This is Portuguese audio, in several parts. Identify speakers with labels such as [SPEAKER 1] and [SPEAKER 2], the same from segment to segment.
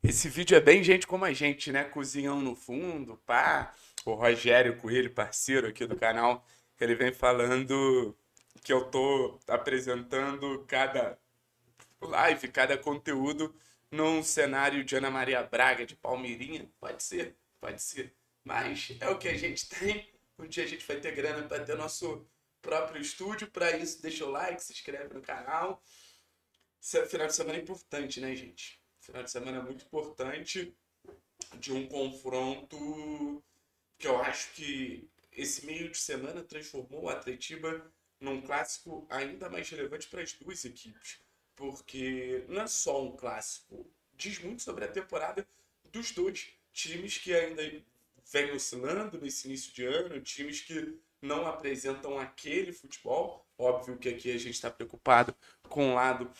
[SPEAKER 1] Esse vídeo é bem gente como a gente, né? Cozinhão no fundo, pá. O Rogério Coelho, parceiro aqui do canal, ele vem falando que eu tô apresentando cada live, cada conteúdo num cenário de Ana Maria Braga, de Palmeirinha. Pode ser, pode ser. Mas é o que a gente tem. Um dia a gente vai ter grana para ter nosso próprio estúdio. Para isso, deixa o like, se inscreve no canal. Esse final de semana é importante, né, gente? Final de semana é muito importante de um confronto que eu acho que esse meio de semana transformou o Atletiba num clássico ainda mais relevante para as duas equipes. Porque não é só um clássico, diz muito sobre a temporada dos dois times que ainda vem oscilando nesse início de ano, times que não apresentam aquele futebol. Óbvio que aqui a gente está preocupado com o lado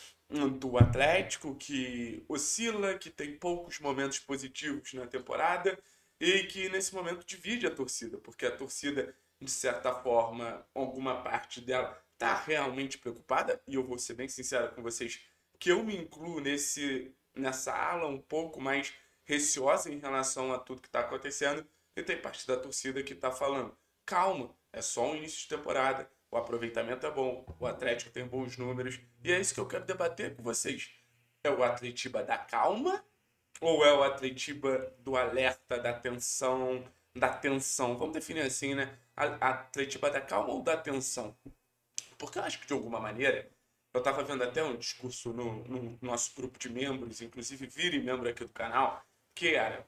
[SPEAKER 1] do Atlético, que oscila, que tem poucos momentos positivos na temporada e que nesse momento divide a torcida, porque a torcida, de certa forma, alguma parte dela está realmente preocupada, e eu vou ser bem sincero com vocês, que eu me incluo nesse, nessa ala um pouco mais receosa em relação a tudo que está acontecendo, e tem parte da torcida que está falando, calma, é só um início de temporada. O aproveitamento é bom, o Atlético tem bons números. E é isso que eu quero debater com vocês. É o Atletiba da calma ou é o Atletiba do alerta, da tensão, da tensão? Vamos definir assim, né? Atletiba da calma ou da tensão? Porque eu acho que de alguma maneira eu estava vendo até um discurso no, no, nosso grupo de membros, inclusive vire membro aqui do canal, que era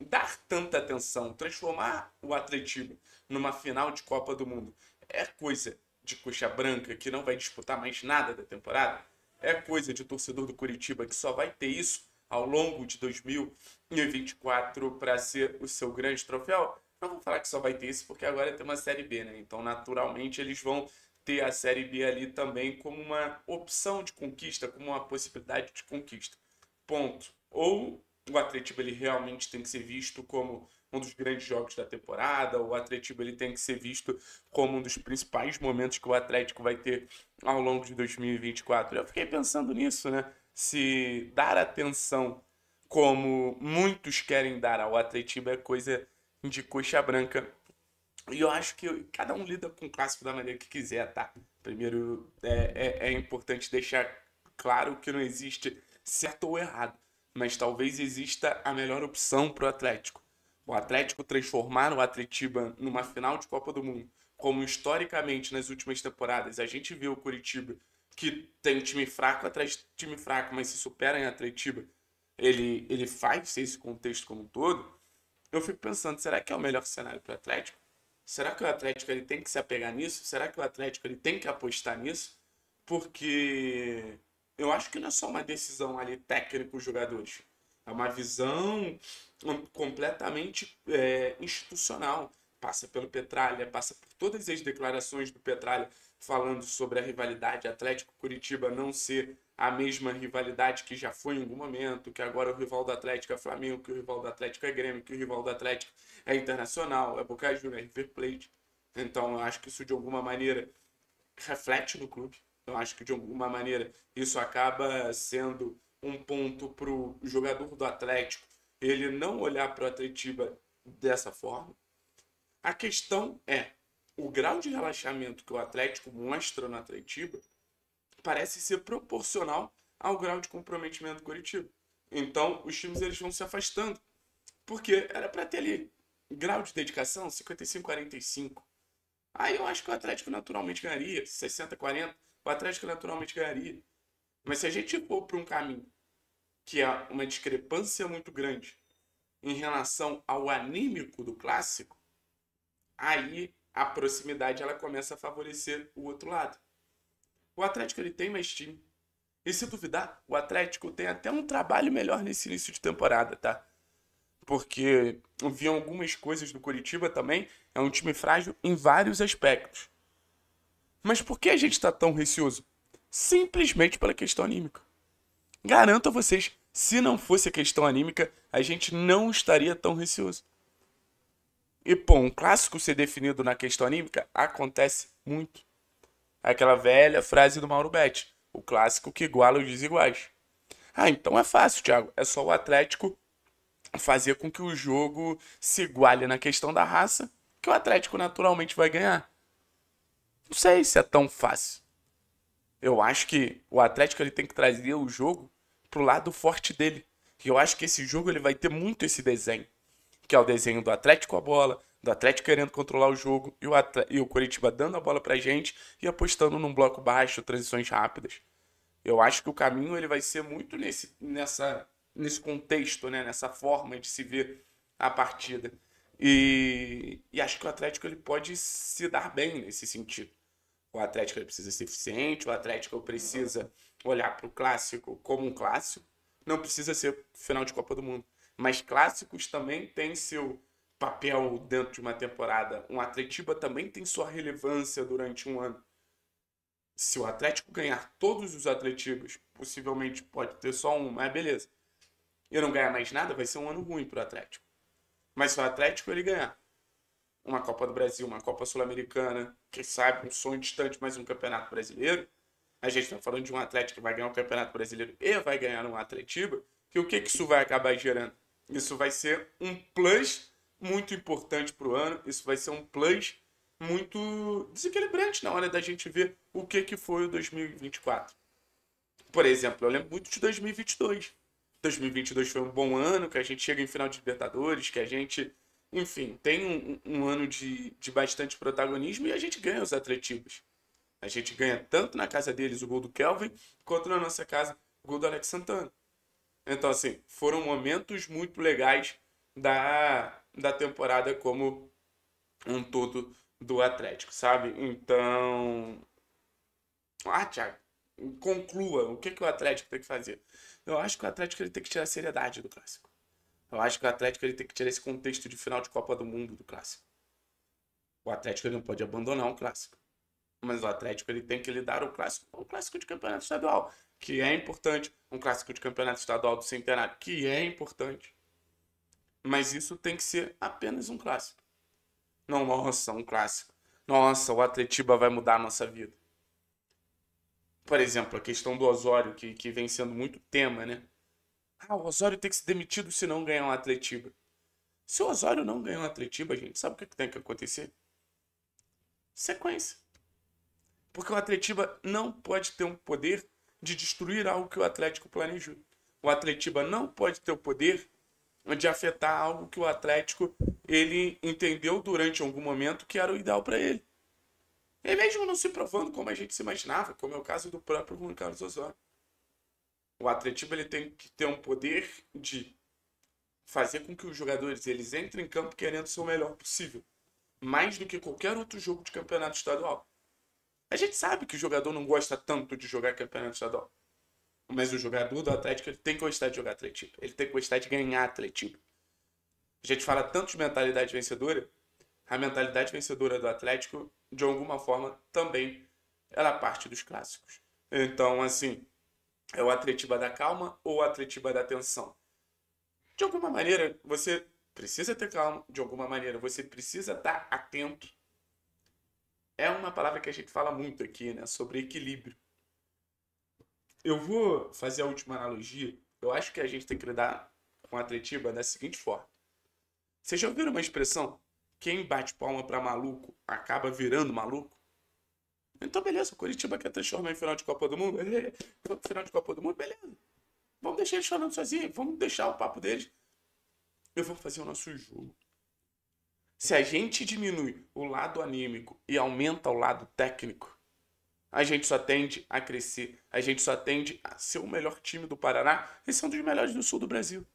[SPEAKER 1] dar tanta atenção, transformar o atletismo numa final de Copa do Mundo é coisa de coxa branca que não vai disputar mais nada da temporada? É coisa de torcedor do Curitiba que só vai ter isso ao longo de 2024 para ser o seu grande troféu? Não vou falar que só vai ter isso porque agora tem uma Série B, né? Então, naturalmente, eles vão ter a Série B ali também como uma opção de conquista, como uma possibilidade de conquista. Ponto. Ou o Atletiba ele realmente tem que ser visto como um dos grandes jogos da temporada, o Atletiba ele tem que ser visto como um dos principais momentos que o Atlético vai ter ao longo de 2024. Eu fiquei pensando nisso, né? Se dar atenção como muitos querem dar ao Atletiba é coisa de coxa branca. E eu acho que cada um lida com o clássico da maneira que quiser, tá? Primeiro, é, é, é importante deixar claro que não existe certo ou errado mas talvez exista a melhor opção para o Atlético. O Atlético transformar o Atletiba numa final de Copa do Mundo, como historicamente nas últimas temporadas a gente viu o Curitiba, que tem time fraco atrás de time fraco, mas se supera em Atletiba, ele, ele faz esse contexto como um todo. Eu fico pensando, será que é o melhor cenário para o Atlético? Será que o Atlético ele tem que se apegar nisso? Será que o Atlético ele tem que apostar nisso? Porque eu acho que não é só uma decisão ali técnica os jogadores. É uma visão hum, completamente é, institucional. Passa pelo Petralha, passa por todas as declarações do Petralha falando sobre a rivalidade Atlético-Curitiba não ser a mesma rivalidade que já foi em algum momento, que agora o rival do Atlético é Flamengo, que o rival do Atlético é Grêmio, que o rival do Atlético é Internacional, é Boca Juniors, é River Plate. Então eu acho que isso de alguma maneira reflete no clube. Então, acho que de alguma maneira isso acaba sendo um ponto para o jogador do Atlético ele não olhar para o Atletiba dessa forma. A questão é o grau de relaxamento que o Atlético mostra no Atletiba parece ser proporcional ao grau de comprometimento do Curitiba. Então, os times eles vão se afastando, porque era para ter ali grau de dedicação 55 45. Aí eu acho que o Atlético naturalmente ganharia 60 40 o Atlético naturalmente ganharia. Mas se a gente for para um caminho que há uma discrepância muito grande em relação ao anímico do clássico, aí a proximidade ela começa a favorecer o outro lado. O Atlético ele tem mais time. E se duvidar, o Atlético tem até um trabalho melhor nesse início de temporada, tá? Porque eu vi algumas coisas do Curitiba também. É um time frágil em vários aspectos. Mas por que a gente está tão receoso? Simplesmente pela questão anímica. Garanto a vocês, se não fosse a questão anímica, a gente não estaria tão receoso. E, pô, um clássico ser definido na questão anímica acontece muito. Aquela velha frase do Mauro Betti, o clássico que iguala os desiguais. Ah, então é fácil, Thiago. É só o Atlético fazer com que o jogo se iguale na questão da raça, que o Atlético naturalmente vai ganhar. Não sei se é tão fácil. Eu acho que o Atlético ele tem que trazer o jogo pro lado forte dele. E eu acho que esse jogo ele vai ter muito esse desenho. Que é o desenho do Atlético a bola, do Atlético querendo controlar o jogo e o, Atl e o Curitiba dando a bola pra gente e apostando num bloco baixo, transições rápidas. Eu acho que o caminho ele vai ser muito nesse, nessa, nesse contexto, né? nessa forma de se ver a partida. E, e acho que o Atlético ele pode se dar bem nesse sentido. O Atlético precisa ser eficiente, o Atlético precisa olhar para o clássico como um clássico. Não precisa ser final de Copa do Mundo. Mas clássicos também têm seu papel dentro de uma temporada. Um Atletiba também tem sua relevância durante um ano. Se o Atlético ganhar todos os Atletibas, possivelmente pode ter só um, mas beleza. Eu não ganhar mais nada, vai ser um ano ruim para o Atlético. Mas se o Atlético ele ganhar uma Copa do Brasil, uma Copa Sul-Americana, quem sabe um sonho distante, mas um Campeonato Brasileiro. A gente está falando de um atleta que vai ganhar o um Campeonato Brasileiro e vai ganhar um Atletiba, que o que, que isso vai acabar gerando? Isso vai ser um plus muito importante para o ano, isso vai ser um plus muito desequilibrante na hora da gente ver o que, que foi o 2024. Por exemplo, eu lembro muito de 2022. 2022 foi um bom ano, que a gente chega em final de Libertadores, que a gente enfim, tem um, um ano de, de bastante protagonismo e a gente ganha os atletivos. A gente ganha tanto na casa deles o gol do Kelvin, quanto na nossa casa o gol do Alex Santana. Então, assim, foram momentos muito legais da, da temporada como um todo do Atlético, sabe? Então. Ah, Thiago, conclua. O que, que o Atlético tem que fazer? Eu acho que o Atlético ele tem que tirar a seriedade do clássico. Eu acho que o Atlético ele tem que tirar esse contexto de final de Copa do Mundo do Clássico. O Atlético ele não pode abandonar um Clássico. Mas o Atlético ele tem que lidar o Clássico com um Clássico de Campeonato Estadual, que é importante. Um Clássico de Campeonato Estadual do Centenário, que é importante. Mas isso tem que ser apenas um Clássico. Não, nossa, um Clássico. Nossa, o Atletiba vai mudar a nossa vida. Por exemplo, a questão do Osório, que, que vem sendo muito tema, né? Ah, o Osório tem que ser demitido se não ganhar um Atletiba. Se o Osório não ganhar um Atletiba, gente, sabe o é que tem que acontecer? Sequência. Porque o Atletiba não pode ter um poder de destruir algo que o Atlético planejou. O Atletiba não pode ter o poder de afetar algo que o Atlético ele entendeu durante algum momento que era o ideal para ele. E mesmo não se provando como a gente se imaginava, como é o caso do próprio Juan Carlos Osório. O atletismo ele tem que ter um poder de fazer com que os jogadores eles entrem em campo querendo ser o melhor possível, mais do que qualquer outro jogo de campeonato estadual. A gente sabe que o jogador não gosta tanto de jogar campeonato estadual. Mas o jogador do Atlético ele tem que gostar de jogar atletismo. Ele tem que gostar de ganhar atletismo. A gente fala tanto de mentalidade vencedora. A mentalidade vencedora do Atlético, de alguma forma, também ela parte dos clássicos. Então, assim,
[SPEAKER 2] é o atletiba
[SPEAKER 1] da calma ou o atletiba da atenção. De alguma maneira, você precisa ter calma, de alguma maneira, você precisa estar tá atento. É uma palavra que a gente fala muito aqui, né? Sobre equilíbrio. Eu vou fazer a última analogia. Eu acho que a gente tem que lidar com a atletiba da seguinte forma. Vocês já ouviram uma expressão? Quem bate palma para maluco acaba virando maluco? Então, beleza, o Curitiba quer transformar em final de Copa do Mundo. final de Copa do Mundo, beleza. Vamos deixar eles falando sozinhos, vamos deixar o papo deles. Eu vou fazer o nosso jogo. Se a gente diminui o lado anímico e aumenta o lado técnico, a gente só tende a crescer, a gente só tende a ser o melhor time do Paraná e ser um dos melhores do sul do Brasil.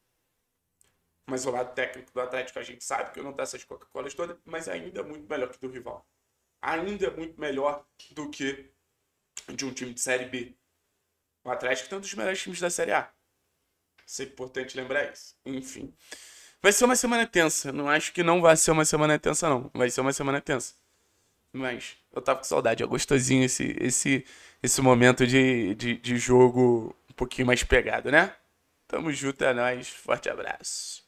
[SPEAKER 1] Mas o lado técnico do Atlético a gente sabe que não dá essas Coca-Colas todas, mas ainda é muito melhor que do rival ainda é muito melhor do que de um time de Série B. O Atlético tem um dos melhores times da Série A. Sempre é importante lembrar isso. Enfim. Vai ser uma semana tensa. Não acho que não vai ser uma semana tensa, não. Vai ser uma semana tensa. Mas eu tava com saudade. É gostosinho esse, esse, esse momento de, de, de jogo um pouquinho mais pegado, né? Tamo junto, é nóis. Forte abraço.